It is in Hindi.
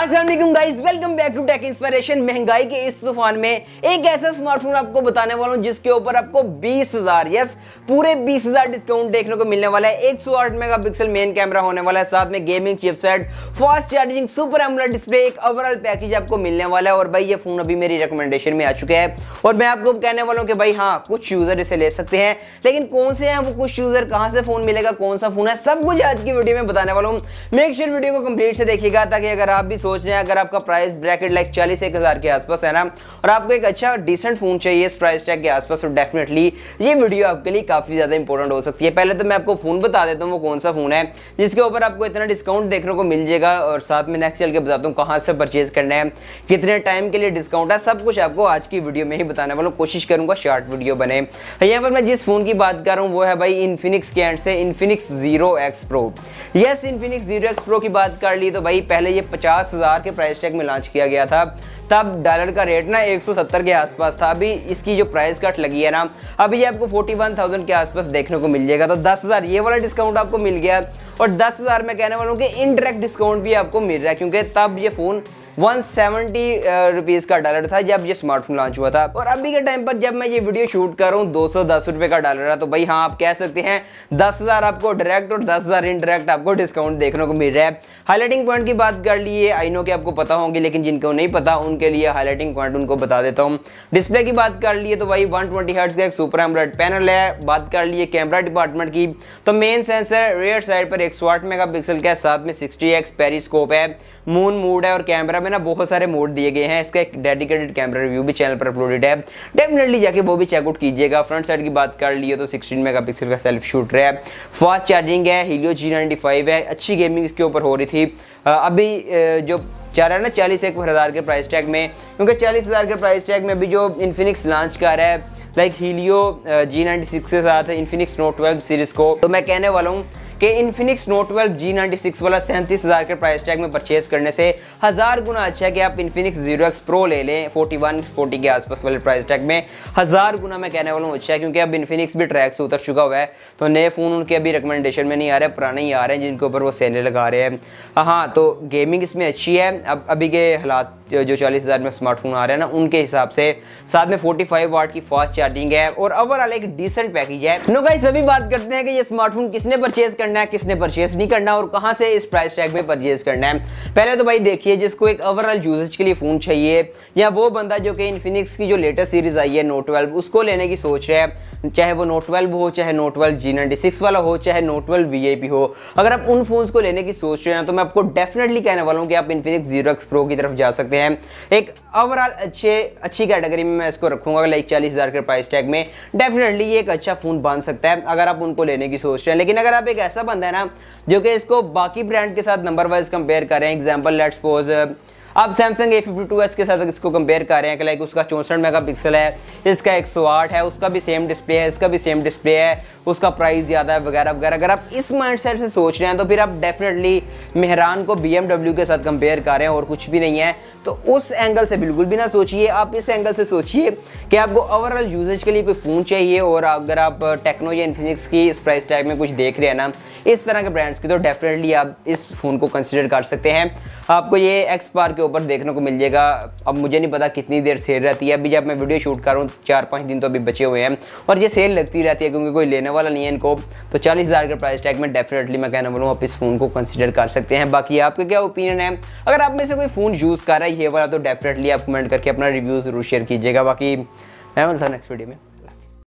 Aslam guys welcome back to tech inspiration महंगाई के इस तूफान में एक ऐसा स्मार्टफोन आपको बताने वाला हूँ जिसके ऊपर आपको 20,000 यस पूरे 20,000 डिस्काउंट देखने को मिलने वाला है 108 सौ मेगापिक्सल मेन कैमरा होने वाला है साथ में gaming chipset fast charging super AMOLED display एक ओवरऑल पैकेज आपको मिलने वाला है और भाई ये फोन अभी मेरी रिकमेंडेशन में आ चुका है और मैं आपको कहने वाला हूँ कि भाई हाँ कुछ यूजर इसे ले सकते हैं लेकिन कौन से हैं वो कुछ यूजर कहाँ से फोन मिलेगा कौन सा फोन है सब कुछ आज की वीडियो में बताने वाला हूँ मेक श्योर वीडियो को कंप्लीट से देखिएगा ताकि अगर आप भी सोच रहे हैं अगर आपका प्राइस ब्रैकेट लाइक चालीस एक हज़ार के आसपास है ना और आपको एक अच्छा डिसेंट फ़ोन चाहिए इस प्राइस टैग के आसपास तो डेफिनेटली ये वीडियो आपके लिए काफ़ी ज़्यादा इंपॉर्टेंट हो सकती है पहले तो मैं आपको फ़ोन बता देता हूँ वो कौन सा फ़ोन है जिसके ऊपर आपको इतना डिस्काउंट देखने को मिल जाएगा और साथ में नेक्स्ट चल के बताता हूँ कहाँ से परचेज़ करना है कितने टाइम के लिए डिस्काउंट है सब कुछ आपको आज की वीडियो में ही बताने वालों कोशिश करूंगा शॉर्ट वीडियो बने यहाँ पर मैं जिस फ़ोन की बात कर रहा हूँ वो है भाई इन्फिनिक्स के एंड से Infinix zero X pro yes Infinix zero X pro की बात कर ली तो भाई पहले ये पचास 50,000 के प्राइस टैग में लॉन्च किया गया था तब डॉलर का रेट ना 170 के आसपास था अभी इसकी जो प्राइस कट लगी है ना अभी ये आपको 41,000 के आसपास देखने को मिल जाएगा तो 10,000 ये वाला डिस्काउंट आपको मिल गया और 10,000 में कहने वालों के इनडायरेक्ट डिस्काउंट भी आपको मिल रहा है क्योंकि तब ये फ़ोन वन सेवेंटी का डॉलर था जब ये स्मार्टफोन लॉन्च हुआ था और अभी के टाइम पर जब मैं ये वीडियो शूट कर रहा हूँ दो सौ दस का डॉलर है तो भाई हाँ आप कह सकते हैं दस हज़ार आपको डायरेक्ट और दस हज़ार इनडायरेक्ट आपको डिस्काउंट देखने को मिल रहा है हाईलाइटिंग पॉइंट की बात कर लिए आई नो कि आपको पता होंगे लेकिन जिनको नहीं पता उनके लिए हाईलाइटिंग पॉइंट उनको बता देता हूँ डिस्प्ले की बात कर लिए तो भाई वन ट्वेंटी का एक सुपर एम्ब्रॉइड पैनल है बात कर लिए कैमरा डिपार्टमेंट की तो मेन सेंसर रेयर साइड पर एक सौ आठ मेगा पिक्सल के साथ में सिक्सटी एक्स पेरिस्कोप है मून मूड है और कैमरा कैमरा में ना बहुत सारे मोड दिए गए हैं इसका एक डेडिकेटेड कैमरा रिव्यू भी चैनल पर अपलोडेड है डेफिनेटली जाके वो भी चेकआउट कीजिएगा फ्रंट साइड की बात कर लिए तो सिक्सटीन मेगा का सेल्फ शूटर है फास्ट चार्जिंग है हीलियो जी है अच्छी गेमिंग इसके ऊपर हो रही थी अभी जो चाह रहा है ना चालीस एक हज़ार के प्राइस टैग में क्योंकि चालीस हज़ार के प्राइस टैग में अभी जो इन्फिनिक्स लॉन्च कर रहा है like Helio G ninety six के साथ इन्फिनिक्स नोट ट्वेल्व सीरीज़ को तो मैं कहने वाला हूँ कि Infinix note twelve G ninety six वाला सैंतीस हज़ार के प्राइस टैग में परचेज करने से हज़ार गुना अच्छा है कि आप इन्फिनिक्स जीरो एक्स प्रो ले लें फोर्टी वन फोर्टी के आसपास वाले प्राइस टैग में हज़ार गुना मैं कहने वाला हूँ अच्छा है क्योंकि अब इन्फिनिक्स भी ट्रैक से उतर चुका हुआ है तो नए फ़ोन उनके अभी रिकमेंडेशन में नहीं आ रहे पुराने ही आ रहे हैं जिनके ऊपर वो सेलें लगा रहे हैं हाँ तो गेमिंग इसमें अच्छी है अब अभी के हालात जो चालीस हज़ार में स्मार्टफोन आ रहे हैं ना उनके हिसाब से साथ में 45 वाट की फास्ट चार्जिंग है और ओवरऑल एक डिसेंट पैकेज है नो गाइस सभी बात करते हैं कि ये स्मार्टफोन किसने परचेज करना है किसने परचेज नहीं करना और कहाँ से इस प्राइस टैग में परचेज करना है पहले तो भाई देखिए जिसको एक ओवरऑल यूजेज के लिए फ़ोन चाहिए या वो बंदा जो कि इन्फिनिक्स की जो लेटेस्ट सीरीज़ आई है नोट ट्वेल्व उसको लेने की सोच रहा है चाहे वो नोट ट्वेल्व हो चाहे note twelve G ninety six वाला हो चाहे note twelve V I P हो अगर आप उन फोन्स को लेने की सोच रहे हैं तो मैं आपको डेफिनेटली कहने वाला हूँ कि आप इन्फिनिक्स जीरो एक्स प्रो की तरफ जा सकते हैं हैं एक ओवरऑल अच्छे अच्छी कैटेगरी में मैं इसको रखूंगा लाइक चालीस हज़ार के प्राइस टैग में डेफिनेटली ये एक अच्छा फ़ोन बन सकता है अगर आप उनको लेने की सोच रहे हैं लेकिन अगर आप एक ऐसा बंदा है ना जो कि इसको बाकी ब्रांड के साथ नंबर वाइज कंपेयर करें एग्जाम्पल लेट्स सपोज अब Samsung A fifty two S के साथ इसको कंपेयर कर रहे हैं कि लाइक उसका चौंसठ मेगा पिक्सल है इसका एक सौ आठ है उसका भी सेम डिस्प्ले है इसका भी सेम डिस्प्ले है उसका प्राइस ज़्यादा है वगैरह वगैरह अगर आप इस माइंड सेट से सोच रहे हैं तो फिर आप डेफिनेटली मेहरान को बी के साथ कंपेयर कर रहे हैं और कुछ भी नहीं है तो उस एंगल से बिल्कुल भी ना सोचिए आप इस एंगल से सोचिए कि आपको ओवरऑल यूजेज के लिए कोई फ़ोन चाहिए और अगर आप टेक्नो या इन्फिनिक्स की इस प्राइस टैग में कुछ देख रहे हैं ना इस तरह के ब्रांड्स की तो डेफिनेटली आप इस फ़ोन को कंसिडर कर सकते हैं आपको ये एक्स पार्क के ऊपर देखने को मिल जाएगा अब मुझे नहीं पता कितनी देर सेल रहती है अभी जब मैं वीडियो शूट कर रहा हूँ चार पाँच दिन तो अभी बचे हुए हैं और ये सेल लगती रहती है क्योंकि कोई लेने वाला नहीं है इनको तो चालीस हज़ार के प्राइस टैग में डेफिनेटली मैं कहना बोलूँ आप इस फ़ोन को कंसिडर कर सकते हैं बाकी आपका क्या ओपिनियन है अगर आप में से कोई फ़ोन यूज़ कर रहा है ये वाला तो डेफिनेटली आप कमेंट करके अपना रिव्यू ज़रूर शेयर कीजिएगा बाकी मैं मिलता नेक्स्ट वीडियो में